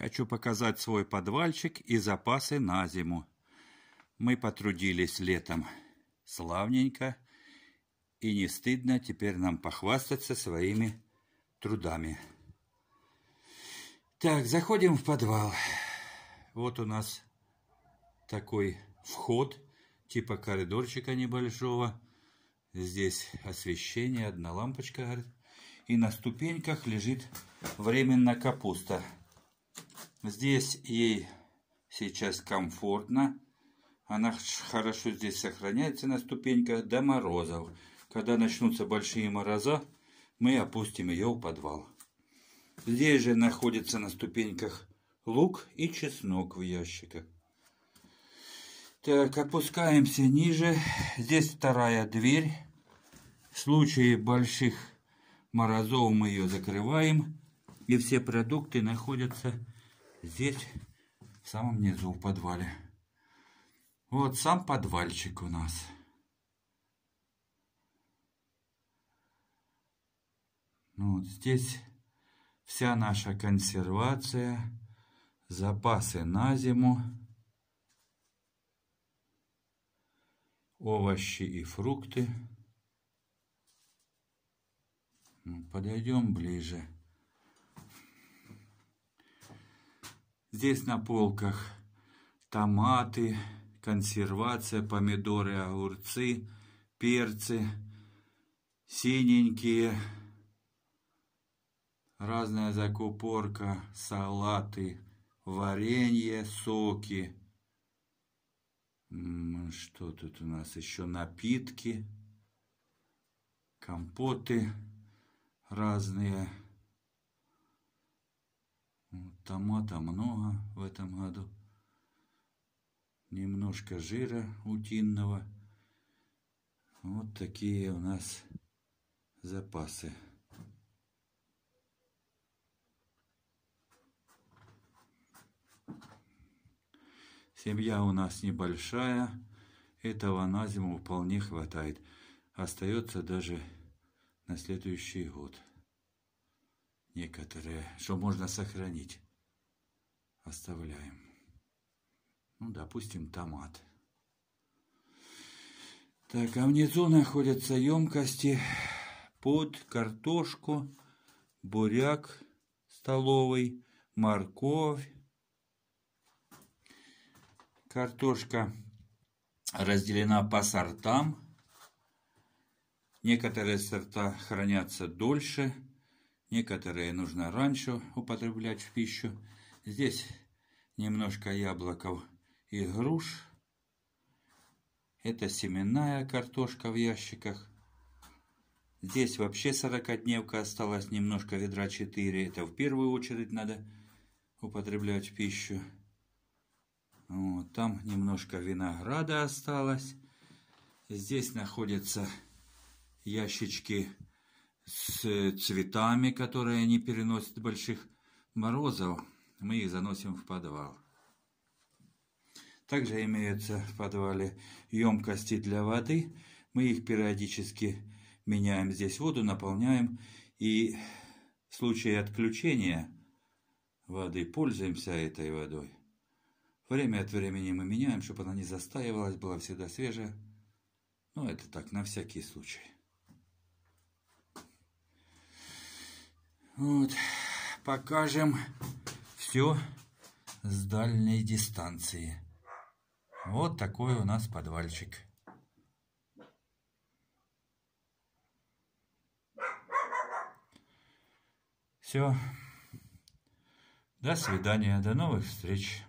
Хочу показать свой подвальчик и запасы на зиму. Мы потрудились летом. Славненько. И не стыдно теперь нам похвастаться своими трудами. Так, заходим в подвал. Вот у нас такой вход, типа коридорчика небольшого. Здесь освещение, одна лампочка горит. И на ступеньках лежит временно капуста. Здесь ей сейчас комфортно. Она хорошо здесь сохраняется на ступеньках до морозов. Когда начнутся большие мороза, мы опустим ее в подвал. Здесь же находится на ступеньках лук и чеснок в ящиках. Так, опускаемся ниже. Здесь вторая дверь. В случае больших морозов мы ее закрываем. И все продукты находятся здесь, в самом низу, в подвале. Вот сам подвальчик у нас. Ну, вот здесь вся наша консервация, запасы на зиму, овощи и фрукты. Ну, подойдем ближе. Здесь на полках томаты, консервация, помидоры, огурцы, перцы, синенькие, разная закупорка, салаты, варенье, соки. Что тут у нас еще? Напитки, компоты разные. Томата много в этом году. Немножко жира утинного. Вот такие у нас запасы. Семья у нас небольшая. Этого на зиму вполне хватает. Остается даже на следующий год некоторые, что можно сохранить. Оставляем. Ну, допустим, томат. Так, а внизу находятся емкости под картошку, буряк столовый, морковь, картошка разделена по сортам. Некоторые сорта хранятся дольше, Некоторые нужно раньше употреблять в пищу. Здесь немножко яблоков и груш. Это семенная картошка в ящиках. Здесь вообще сорокодневка осталась, немножко ведра 4. Это в первую очередь надо употреблять в пищу. Вот, там немножко винограда осталось. Здесь находятся ящички с цветами, которые не переносят больших морозов, мы их заносим в подвал. Также имеются в подвале емкости для воды. Мы их периодически меняем здесь воду, наполняем. И в случае отключения воды пользуемся этой водой. Время от времени мы меняем, чтобы она не застаивалась, была всегда свежая. Ну, это так, на всякий случай. Вот, покажем все с дальней дистанции. Вот такой у нас подвальчик. Все. До свидания, до новых встреч.